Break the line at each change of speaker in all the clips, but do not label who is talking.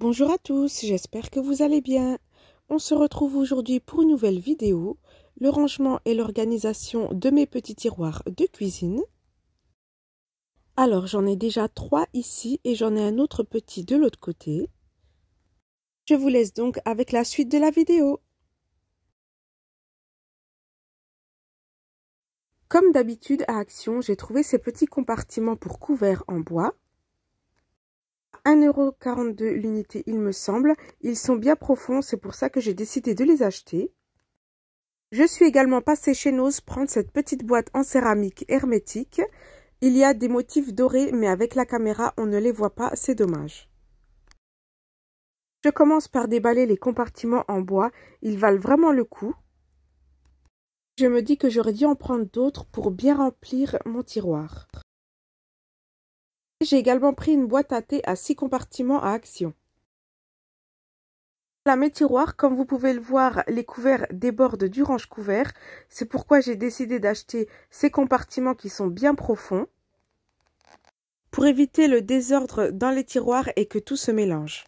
Bonjour à tous, j'espère que vous allez bien. On se retrouve aujourd'hui pour une nouvelle vidéo, le rangement et l'organisation de mes petits tiroirs de cuisine. Alors j'en ai déjà trois ici et j'en ai un autre petit de l'autre côté. Je vous laisse donc avec la suite de la vidéo. Comme d'habitude à Action, j'ai trouvé ces petits compartiments pour couverts en bois 1,42€ l'unité il me semble. Ils sont bien profonds, c'est pour ça que j'ai décidé de les acheter. Je suis également passée chez Nose prendre cette petite boîte en céramique hermétique. Il y a des motifs dorés mais avec la caméra on ne les voit pas, c'est dommage. Je commence par déballer les compartiments en bois, ils valent vraiment le coup. Je me dis que j'aurais dû en prendre d'autres pour bien remplir mon tiroir. J'ai également pris une boîte à thé à 6 compartiments à action. Voilà mes tiroirs, comme vous pouvez le voir, les couverts débordent du range couvert. C'est pourquoi j'ai décidé d'acheter ces compartiments qui sont bien profonds pour éviter le désordre dans les tiroirs et que tout se
mélange.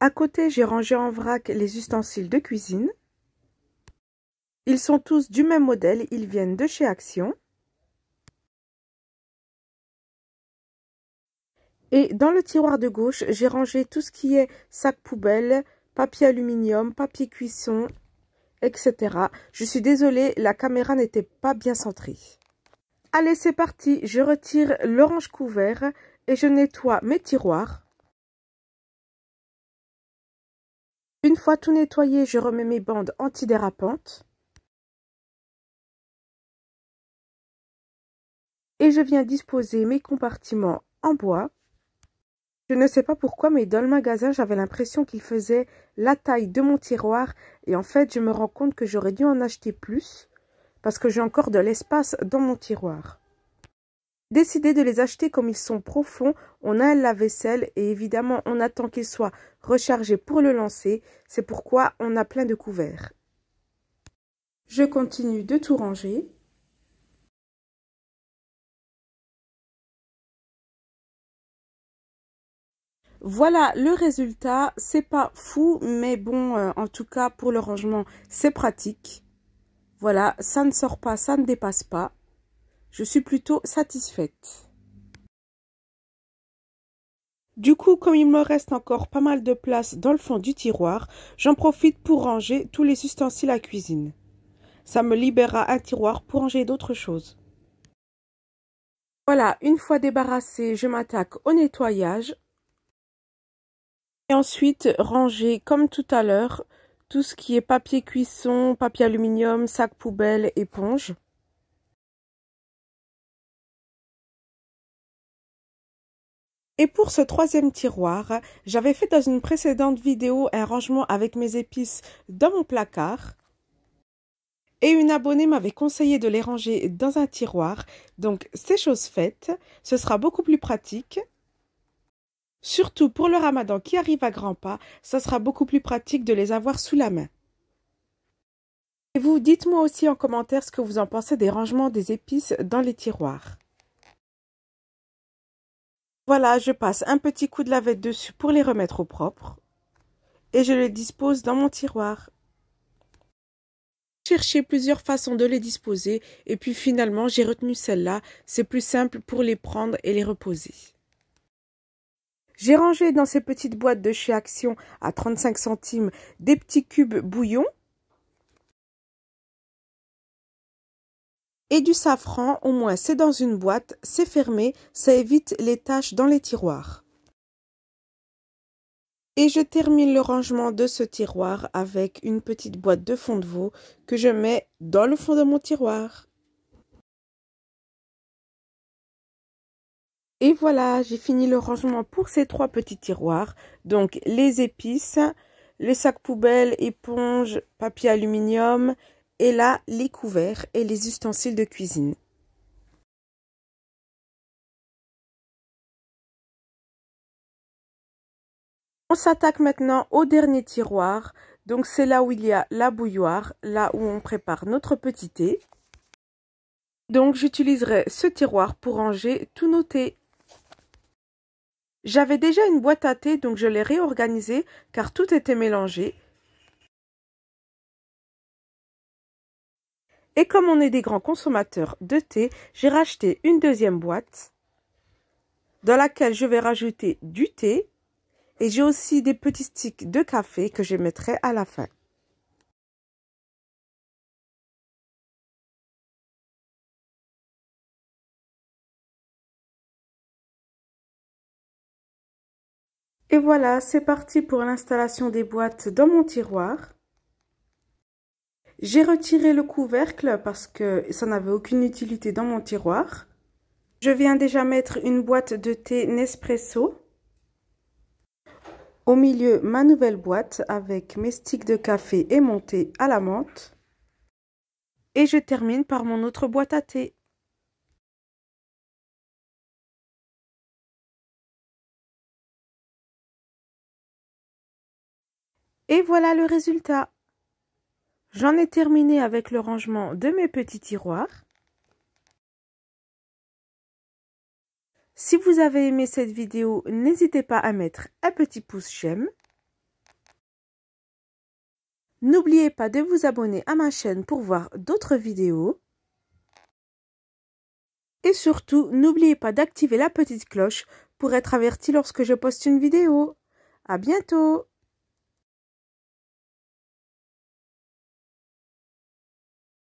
À côté, j'ai rangé en vrac les ustensiles de cuisine.
Ils sont tous du même modèle, ils viennent de chez Action. Et dans le tiroir de gauche, j'ai rangé tout ce qui est sac poubelle, papier aluminium, papier cuisson, etc. Je suis désolée, la caméra n'était pas bien centrée. Allez, c'est parti, je retire l'orange couvert et je nettoie mes tiroirs.
Une fois tout nettoyé, je remets mes bandes antidérapantes. et je
viens disposer mes compartiments en bois. Je ne sais pas pourquoi, mais dans le magasin, j'avais l'impression qu'il faisait la taille de mon tiroir et en fait, je me rends compte que j'aurais dû en acheter plus parce que j'ai encore de l'espace dans mon tiroir. Décidé de les acheter comme ils sont profonds, on a la vaisselle et évidemment on attend qu'ils soient rechargés pour le lancer, c'est pourquoi on a plein de couverts.
Je continue de tout ranger. Voilà le
résultat, c'est pas fou, mais bon, euh, en tout cas pour le rangement, c'est pratique. Voilà, ça ne sort pas, ça ne dépasse pas. Je suis plutôt satisfaite. Du coup, comme il me reste encore pas mal de place dans le fond du tiroir, j'en profite pour ranger tous les ustensiles à cuisine. Ça me libérera un tiroir pour ranger d'autres choses. Voilà, une fois débarrassé, je m'attaque au nettoyage et ensuite ranger comme tout à l'heure tout ce qui est papier cuisson, papier
aluminium, sac poubelle, éponge. Et pour ce troisième tiroir, j'avais
fait dans une précédente vidéo un rangement avec mes épices dans mon placard. Et une abonnée m'avait conseillé de les ranger dans un tiroir, donc c'est chose faite, ce sera beaucoup plus pratique. Surtout pour le ramadan qui arrive à grands pas, ça sera beaucoup plus pratique de les avoir sous la main. Et vous, dites-moi aussi en commentaire ce que vous en pensez des rangements des épices dans les tiroirs. Voilà, je passe un petit coup de lavette dessus pour les remettre au propre. Et je les dispose dans mon tiroir. cherché plusieurs façons de les disposer et puis finalement j'ai retenu celle-là. C'est plus simple pour les prendre et les reposer. J'ai rangé dans ces petites boîtes de chez Action à 35 centimes des petits cubes bouillon et du safran, au moins c'est dans une boîte, c'est fermé, ça évite les taches dans les tiroirs. Et je termine le rangement de ce tiroir avec une petite boîte de fond de veau que je mets dans le fond de mon tiroir. Et voilà, j'ai fini le rangement pour ces trois petits tiroirs. Donc, les épices, les sacs poubelles, éponge, papier aluminium
et là, les couverts et les ustensiles de cuisine. On s'attaque maintenant au dernier tiroir. Donc, c'est là où il y a la bouilloire, là où
on prépare notre petit thé. Donc, j'utiliserai ce tiroir pour ranger tous nos thés. J'avais déjà une boîte à thé donc je l'ai réorganisée car tout était mélangé et comme on est des grands consommateurs de thé, j'ai racheté une deuxième boîte dans laquelle je vais rajouter du thé et j'ai aussi
des petits sticks de café que je mettrai à la fin. Et voilà, c'est parti pour l'installation des boîtes dans mon tiroir. J'ai
retiré le couvercle parce que ça n'avait aucune utilité dans mon tiroir. Je viens déjà mettre une boîte de thé Nespresso. Au milieu, ma nouvelle boîte avec mes sticks de café et mon thé à la menthe.
Et je termine par mon autre boîte à thé. Et voilà le résultat. J'en ai terminé
avec le rangement de mes petits tiroirs. Si vous avez aimé cette vidéo, n'hésitez pas à mettre un petit pouce j'aime. N'oubliez pas de vous abonner à ma chaîne pour voir d'autres vidéos. Et surtout, n'oubliez pas d'activer la petite cloche pour être averti lorsque je poste une vidéo. A
bientôt